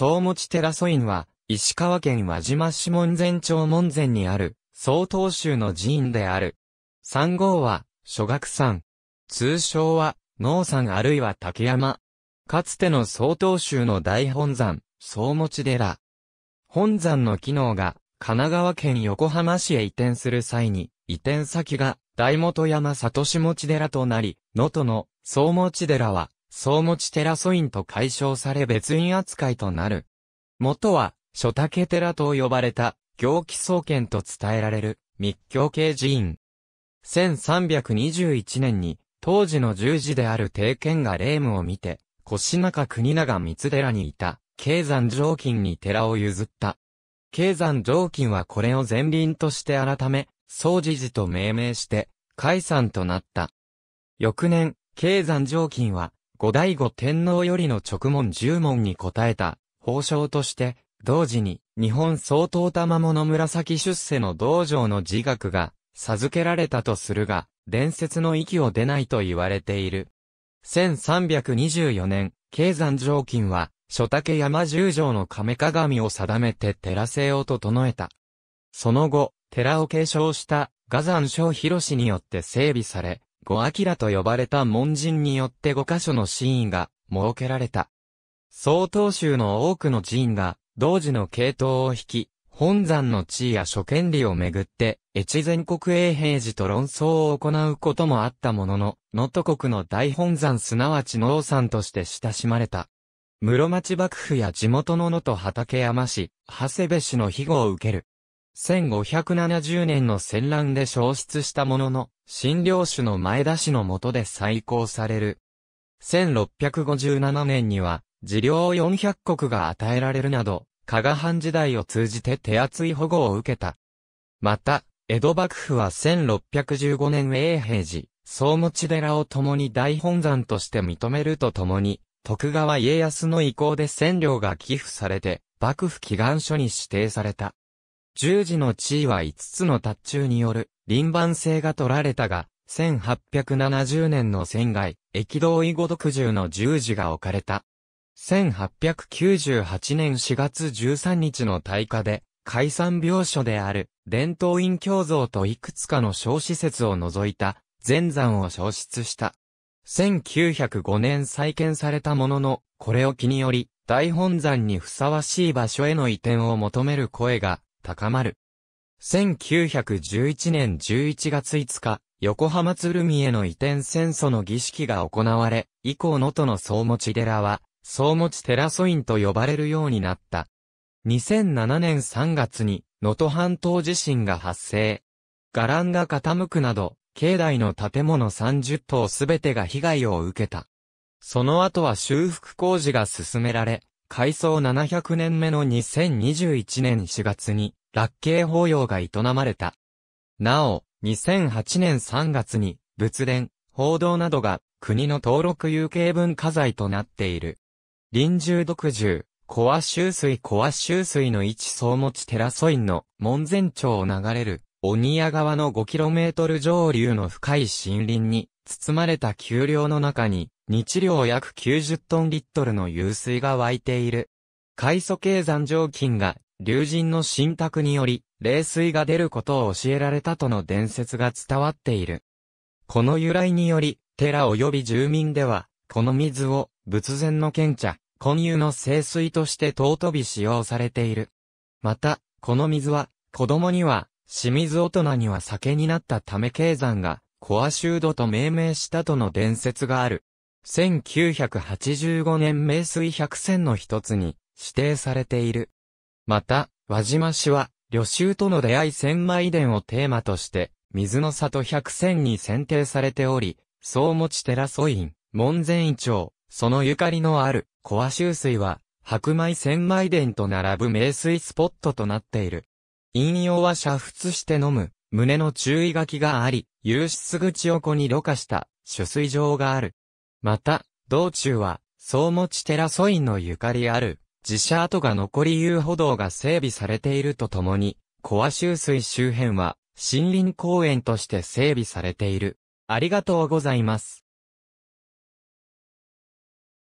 総持寺祖院は、石川県輪島市門前町門前にある、総統州の寺院である。三号は、諸学山。通称は、農山あるいは竹山。かつての総統州の大本山、総持寺。本山の機能が、神奈川県横浜市へ移転する際に、移転先が、大本山里下寺となり、能登の総持寺は、総持ち寺ラソインと解消され別院扱いとなる。元は、諸竹寺と呼ばれた、行基宗研と伝えられる、密教系寺院。1321年に、当時の十字である帝剣が霊夢を見て、腰中国長三寺にいた、経山上金に寺を譲った。経山上金はこれを前輪として改め、総持寺と命名して、解散となった。翌年、経山上金は、後醍醐天皇よりの直問十0問に答えた、法章として、同時に、日本総統玉物紫出世の道場の自学が、授けられたとするが、伝説の域を出ないと言われている。1324年、経山上金は、諸竹山十条の亀鏡を定めて寺制を整えた。その後、寺を継承した、画山小広氏によって整備され、五明と呼ばれた門人によって五箇所の寺院が設けられた。曹洞宗の多くの寺院が、同時の系統を引き、本山の地位や諸権利をめぐって、越前国永平寺と論争を行うこともあったものの、能登国の大本山すなわち農山として親しまれた。室町幕府や地元の能登畠山市、長谷部市の庇護を受ける。1570年の戦乱で消失したものの、新領主の前田氏の下で再興される。1657年には、治療400国が与えられるなど、加賀藩時代を通じて手厚い保護を受けた。また、江戸幕府は1615年永平寺、総持寺を共に大本山として認めるとともに、徳川家康の意向で占領が寄付されて、幕府祈願書に指定された。十字の地位は五つの達中による輪番制が取られたが、1870年の仙外、駅道囲護特重の十字が置かれた。1898年4月13日の大火で、解散病所である、伝統院教像といくつかの小施設を除いた、全山を消失した。1905年再建されたものの、これを機により、大本山にふさわしい場所への移転を求める声が高まる。1911年11月5日、横浜鶴見への移転戦争の儀式が行われ、以降能登の総持寺は、総持寺祖院と呼ばれるようになった。2007年3月に、能登半島地震が発生。伽藍が傾くなど、境内の建物30棟すべてが被害を受けた。その後は修復工事が進められ、改装700年目の2021年4月に、楽慶法要が営まれた。なお、2008年3月に、仏殿、報道などが、国の登録有形文化財となっている。臨終独獣、コア州水コア州水の一総持ちテラソインの門前町を流れる、鬼谷川の 5km 上流の深い森林に、包まれた丘陵の中に、日量約90トンリットルの湧水が湧いている。海素計算上金が竜神の神託により、霊水が出ることを教えられたとの伝説が伝わっている。この由来により、寺及び住民では、この水を、仏前の賢者、混入の清水として尊び使用されている。また、この水は、子供には、清水大人には酒になったため経山が、コアシュードと命名したとの伝説がある。1985年名水百選の一つに指定されている。また、輪島氏は、旅衆との出会い千枚伝をテーマとして、水の里百選に選定されており、総持寺祖院、門前丁、そのゆかりのある、小和州水は、白米千枚伝と並ぶ名水スポットとなっている。引用は煮沸して飲む、胸の注意書きがあり、湧出口横にろ過した、取水場がある。また、道中は、総持寺祖院のゆかりある、自社跡が残り遊歩道が整備されているとともに、コア周水周辺は森林公園として整備されている。ありがとうございます。